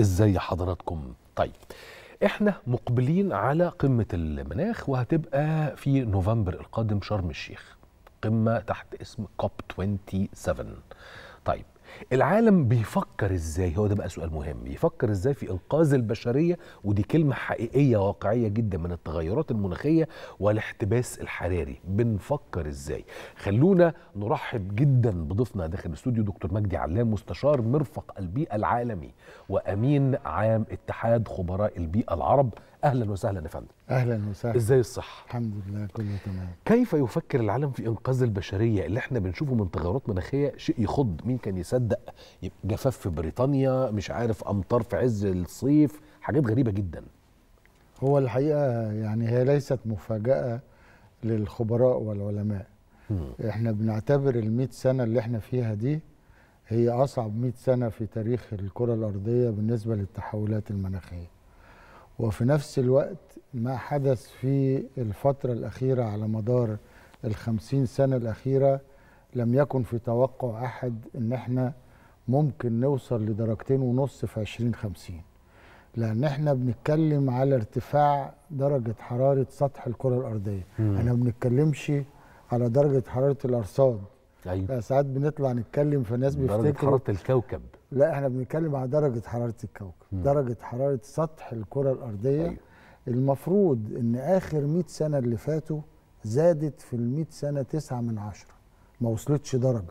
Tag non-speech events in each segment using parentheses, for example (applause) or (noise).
ازاي حضراتكم طيب احنا مقبلين على قمه المناخ وهتبقى في نوفمبر القادم شرم الشيخ قمه تحت اسم كوب 27 طيب العالم بيفكر ازاي هو ده بقى سؤال مهم بيفكر ازاي في انقاذ البشريه ودي كلمه حقيقيه واقعيه جدا من التغيرات المناخيه والاحتباس الحراري بنفكر ازاي خلونا نرحب جدا بضيفنا داخل الاستوديو دكتور مجدي علام مستشار مرفق البيئه العالمي وامين عام اتحاد خبراء البيئه العرب اهلا وسهلا يا فندم اهلا وسهلا ازاي الصحه الحمد لله كله تمام كيف يفكر العالم في انقاذ البشريه اللي احنا بنشوفه من تغيرات مناخيه شيء يخض مين كان يصدق جفاف في بريطانيا مش عارف امطار في عز الصيف حاجات غريبه جدا هو الحقيقه يعني هي ليست مفاجاه للخبراء والعلماء احنا بنعتبر ال سنه اللي احنا فيها دي هي اصعب 100 سنه في تاريخ الكره الارضيه بالنسبه للتحولات المناخيه وفي نفس الوقت ما حدث في الفترة الأخيرة على مدار الخمسين سنة الأخيرة لم يكن في توقع أحد إن إحنا ممكن نوصل لدرجتين ونص في 2050 لأن إحنا بنتكلم على ارتفاع درجة حرارة سطح الكرة الأرضية، إحنا ما بنتكلمش على درجة حرارة الأرصاد ايوه ساعات بنطلع نتكلم فالناس بيفتكروا درجه حراره الكوكب لا احنا بنتكلم على درجه حراره الكوكب مم. درجه حراره سطح الكره الارضيه أيوة. المفروض ان اخر 100 سنه اللي فاتوا زادت في ال 100 سنه 9 من 10 ما وصلتش درجه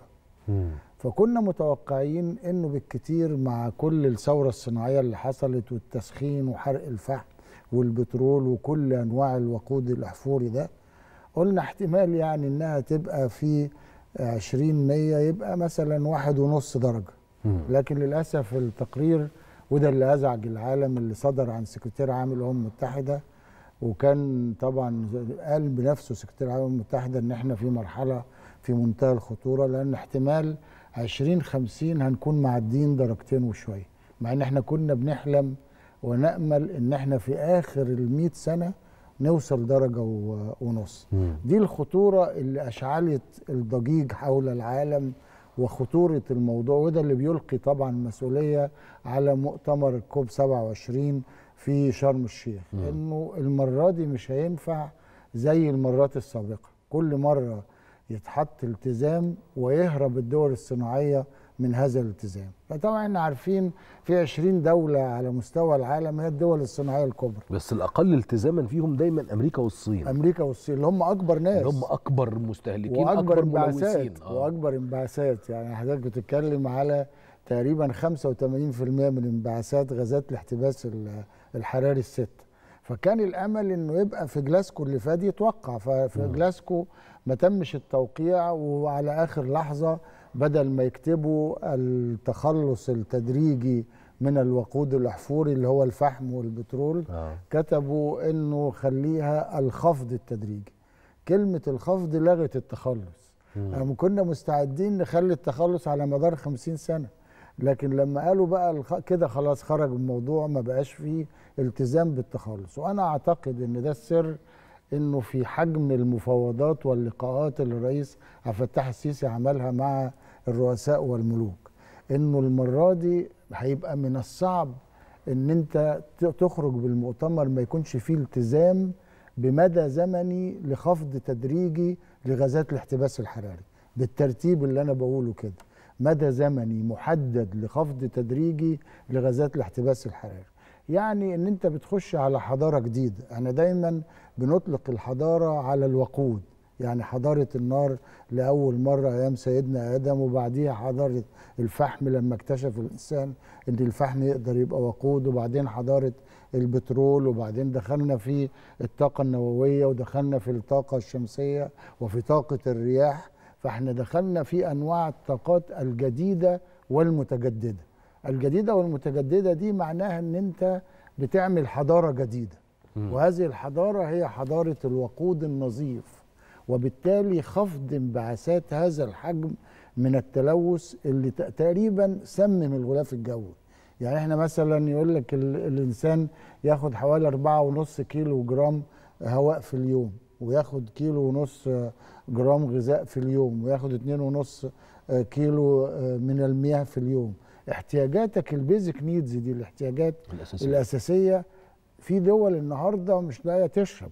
مم. فكنا متوقعين انه بالكتير مع كل الثوره الصناعيه اللي حصلت والتسخين وحرق الفحم والبترول وكل انواع الوقود الاحفوري ده قلنا احتمال يعني انها تبقى في 20 100 يبقى مثلا واحد ونص درجه لكن للاسف التقرير وده اللي ازعج العالم اللي صدر عن سكرتير عام الامم المتحده وكان طبعا قال بنفسه سكرتير عام الامم المتحده ان احنا في مرحله في منتهى الخطوره لان احتمال 20 50 هنكون معديين درجتين وشويه مع ان احنا كنا بنحلم ونامل ان احنا في اخر ال 100 سنه نوصل درجه ونص دي الخطوره اللي اشعلت الضجيج حول العالم وخطوره الموضوع وده اللي بيلقي طبعا مسؤوليه على مؤتمر الكوب 27 في شرم الشيخ انه المره دي مش هينفع زي المرات السابقه كل مره يتحط التزام ويهرب الدول الصناعيه من هذا الالتزام فطبعا احنا عارفين في 20 دولة على مستوى العالم هي الدول الصناعية الكبرى بس الأقل التزاما فيهم دايما أمريكا والصين أمريكا والصين اللي هم أكبر ناس اللي هم أكبر مستهلكين وأكبر أكبر انبعاثات آه. وأكبر انبعاثات يعني حضرتك بتتكلم على تقريبا 85% من انبعاثات غازات الاحتباس الحراري الست فكان الامل انه يبقى في جلاسكو اللي فات يتوقع ففي نعم. جلاسكو ما تمش التوقيع وعلى اخر لحظه بدل ما يكتبوا التخلص التدريجي من الوقود الاحفوري اللي هو الفحم والبترول آه. كتبوا انه خليها الخفض التدريجي كلمه الخفض لغت التخلص احنا يعني كنا مستعدين نخلي التخلص على مدار 50 سنه لكن لما قالوا بقى كده خلاص خرج الموضوع ما بقاش فيه التزام بالتخلص وانا اعتقد ان ده السر انه في حجم المفاوضات واللقاءات اللي الرئيس عبد الفتاح السيسي عملها مع الرؤساء والملوك انه المره دي هيبقى من الصعب ان انت تخرج بالمؤتمر ما يكونش فيه التزام بمدى زمني لخفض تدريجي لغازات الاحتباس الحراري بالترتيب اللي انا بقوله كده مدى زمني محدد لخفض تدريجي لغازات الاحتباس الحراري يعني ان انت بتخش على حضاره جديده انا دايما بنطلق الحضاره على الوقود يعني حضاره النار لاول مره ايام سيدنا ادم وبعديها حضاره الفحم لما اكتشف الانسان ان الفحم يقدر يبقى وقود وبعدين حضاره البترول وبعدين دخلنا في الطاقه النوويه ودخلنا في الطاقه الشمسيه وفي طاقه الرياح فاحنا دخلنا في انواع الطاقات الجديده والمتجدده الجديده والمتجدده دي معناها ان انت بتعمل حضاره جديده وهذه الحضاره هي حضاره الوقود النظيف وبالتالي خفض انبعاثات هذا الحجم من التلوث اللي تقريبا سمم الغلاف الجوي يعني احنا مثلا يقول لك الانسان ياخد حوالي 4.5 كيلو جرام هواء في اليوم وياخد كيلو ونص جرام غذاء في اليوم وياخد 2.5 آه، كيلو آه، من المياه في اليوم احتياجاتك البيزك نيدز دي الاحتياجات الأساسية, الأساسية في دول النهارده مش لاقيه تشرب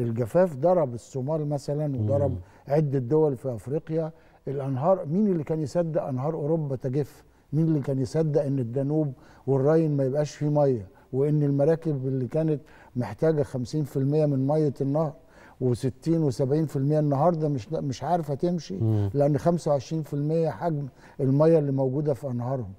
الجفاف ضرب الصومال مثلا وضرب عده دول في افريقيا الانهار مين اللي كان يصدق انهار اوروبا تجف مين اللي كان يصدق ان الدانوب والراين ما يبقاش فيه ميه وان المراكب اللي كانت محتاجه 50% من ميه النهر و60 و70% النهارده مش مش عارفه تمشي مم. لان 25% حجم الميه اللي موجوده في انهارهم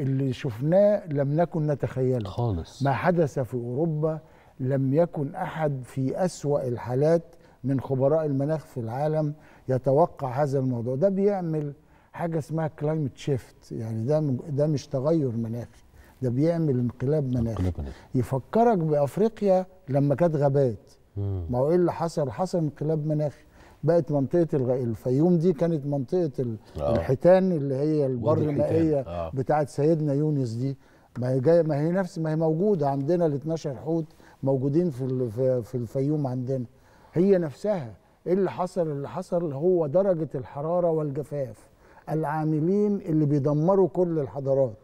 اللي شفناه لم نكن نتخيله خالص ما حدث في اوروبا لم يكن احد في اسوا الحالات من خبراء المناخ في العالم يتوقع هذا الموضوع ده بيعمل حاجه اسمها كلايمت شيفت يعني ده ده مش تغير مناخي ده بيعمل انقلاب مناخي يفكرك بافريقيا لما كانت غابات ما هو ايه اللي حصل؟ حصل انقلاب مناخي بقت منطقه الغ... الفيوم دي كانت منطقه ال... آه. الحيتان اللي هي البر المائيه آه. بتاعه سيدنا يونس دي ما هي جايه ما هي نفس ما هي موجوده عندنا ال 12 حوت موجودين في ال... في الفيوم عندنا هي نفسها ايه اللي حصل اللي حصل هو درجه الحراره والجفاف العاملين اللي بيدمروا كل الحضارات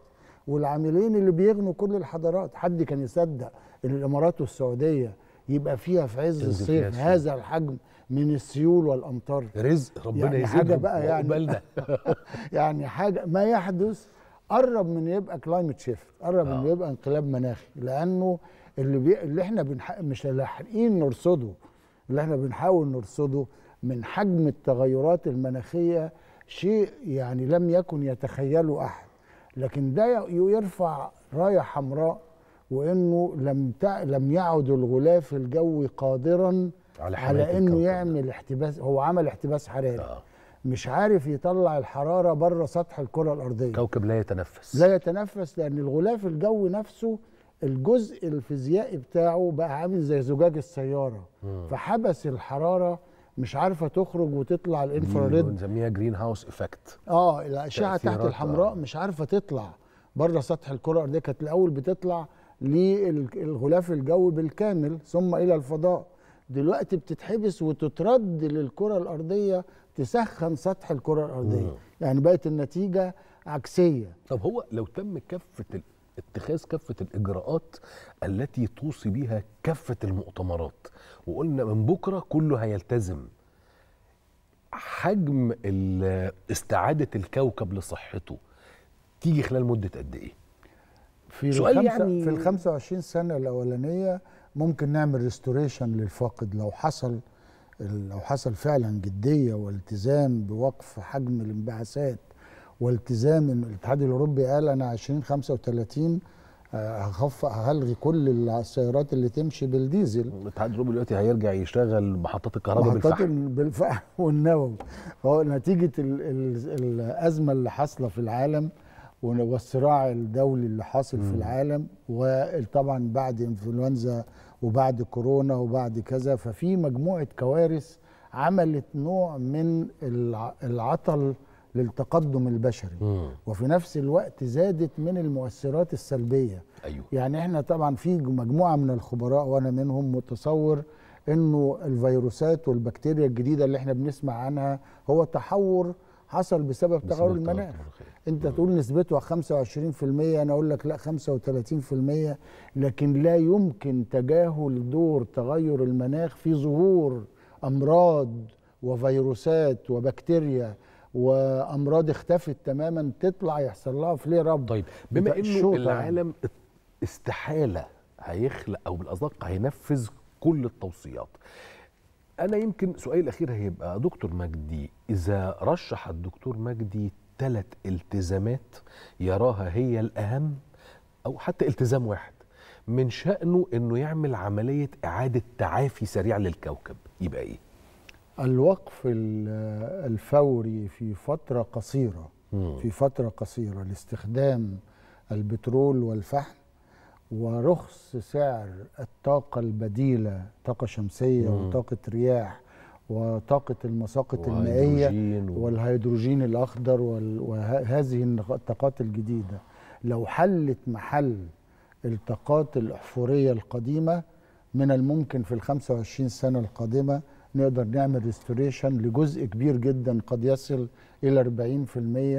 والعاملين اللي بيغنوا كل الحضارات حد كان يصدق الامارات والسعوديه يبقى فيها في عز الصيف هذا الحجم من السيول والامطار رزق ربنا يعني حاجه بقى يعني (laughs) يعني حاجه ما يحدث قرب من يبقى كلايمت شيفت قرب آه. من يبقى انقلاب مناخي لانه اللي بي... اللي احنا بنح... مش لاحقين نرصده اللي احنا بنحاول نرصده من حجم التغيرات المناخيه شيء يعني لم يكن يتخيله احد لكن ده يرفع رايه حمراء وانه لم تع... لم يعد الغلاف الجوي قادرا على, على انه يعمل احتباس هو عمل احتباس حراري آه. مش عارف يطلع الحراره بره سطح الكره الارضيه كوكب لا يتنفس لا يتنفس لان الغلاف الجوي نفسه الجزء الفيزيائي بتاعه بقى عامل زي زجاج السياره م. فحبس الحراره مش عارفه تخرج وتطلع الانفراريد بنسميها جرين هاوس افكت اه الاشعه تحت الحمراء آه. مش عارفه تطلع بره سطح الكره الارضيه كانت الاول بتطلع للغلاف الجوي بالكامل ثم الى الفضاء دلوقتي بتتحبس وتترد للكره الارضيه تسخن سطح الكره الارضيه مم. يعني بقت النتيجه عكسيه طب هو لو تم كافه اتخاذ كافه الاجراءات التي توصي بها كافه المؤتمرات وقلنا من بكره كله هيلتزم حجم استعاده الكوكب لصحته تيجي خلال مده قد ايه في سؤال الخمسة يعني في ال 25 سنه الاولانيه ممكن نعمل ريستوريشن للفاقد لو حصل لو حصل فعلا جديه والتزام بوقف حجم الانبعاثات والتزام ان الاتحاد الاوروبي قال انا 2035 آه، هخف هلغي كل السيارات اللي تمشي بالديزل الاتحاد الاوروبي دلوقتي هيرجع يشتغل محطات الكهرباء بالفحم محطات بالفحم والنووي فهو نتيجه الازمه اللي حاصله في العالم والصراع الدولي اللي حاصل في العالم وطبعا بعد انفلونزا وبعد كورونا وبعد كذا ففي مجموعه كوارث عملت نوع من العطل للتقدم البشري مم. وفي نفس الوقت زادت من المؤثرات السلبيه أيوه. يعني احنا طبعا في مجموعه من الخبراء وانا منهم متصور انه الفيروسات والبكتيريا الجديده اللي احنا بنسمع عنها هو تحور حصل بسبب تغير المناخ انت تقول نسبته 25% انا اقول لك لا 35% لكن لا يمكن تجاهل دور تغير المناخ في ظهور امراض وفيروسات وبكتيريا وامراض اختفت تماما تطلع يحصل لها في ليه رب طيب بما انه يعني. العالم استحاله هيخلق او بالاصدق هينفذ كل التوصيات انا يمكن سؤالي الاخير هيبقى دكتور مجدي اذا رشح الدكتور مجدي ثلاث التزامات يراها هي الاهم او حتى التزام واحد من شأنه انه يعمل عملية اعادة تعافي سريع للكوكب يبقى ايه؟ الوقف الفوري في فترة قصيرة في فترة قصيرة لاستخدام البترول والفحم ورخص سعر الطاقة البديلة طاقة شمسية مم. وطاقة رياح وطاقة المساقط المائية و... والهيدروجين الأخضر وهذه الطاقات الجديدة لو حلت محل الطاقات الأحفورية القديمة من الممكن في ال 25 سنة القادمة نقدر نعمل ريستوريشن لجزء كبير جدا قد يصل إلى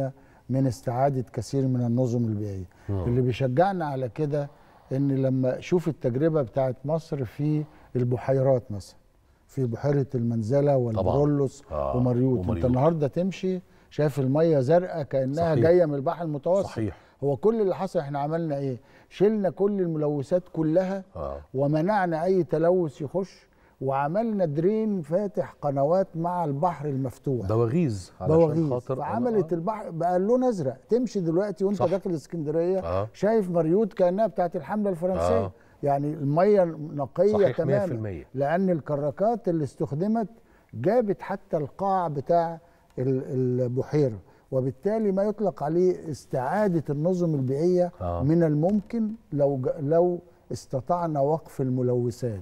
40% من استعادة كثير من النظم البيئية مم. اللي بيشجعنا على كده ان لما اشوف التجربه بتاعت مصر في البحيرات مثلا في بحيره المنزله والبرولوس آه ومريوط. ومريوط انت النهارده تمشي شايف الميه زرقاء كانها صحيح. جايه من البحر المتوسط صحيح هو كل اللي حصل احنا عملنا ايه شلنا كل الملوثات كلها آه. ومنعنا اي تلوث يخش وعملنا درين فاتح قنوات مع البحر المفتوح بواغيز بواغيز خاطر فعملت آه. البحر بقى لون ازرق تمشي دلوقتي وانت داخل اسكندريه آه. شايف مريوت كانها بتاعت الحمله الفرنسيه آه. يعني الميه نقيه صحيح تماما 100% لان الكراكات اللي استخدمت جابت حتى القاع بتاع البحيره وبالتالي ما يطلق عليه استعاده النظم البيئيه آه. من الممكن لو لو استطعنا وقف الملوثات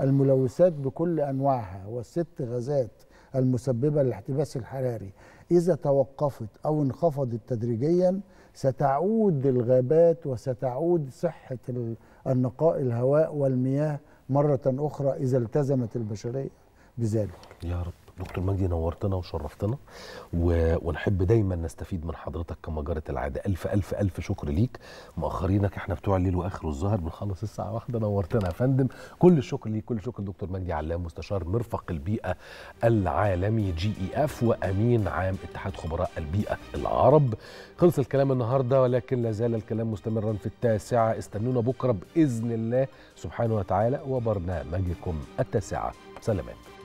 الملوثات بكل أنواعها والست غازات المسببة للاحتباس الحراري إذا توقفت أو انخفضت تدريجيا ستعود الغابات وستعود صحة النقاء الهواء والمياه مرة أخرى إذا التزمت البشرية بذلك يا رب دكتور مجدي نورتنا وشرفتنا و... ونحب دايما نستفيد من حضرتك كما جرت العاده الف الف الف شكر ليك مؤخرينك احنا بتوع الليل واخر الظهر بنخلص الساعه واحدة نورتنا يا فندم كل الشكر ليك كل الشكر دكتور مجدي علام مستشار مرفق البيئه العالمي جي اي اف وامين عام اتحاد خبراء البيئه العرب خلص الكلام النهارده ولكن لا زال الكلام مستمرا في التاسعه استنونا بكره باذن الله سبحانه وتعالى وبرنامجكم التاسعه سلامات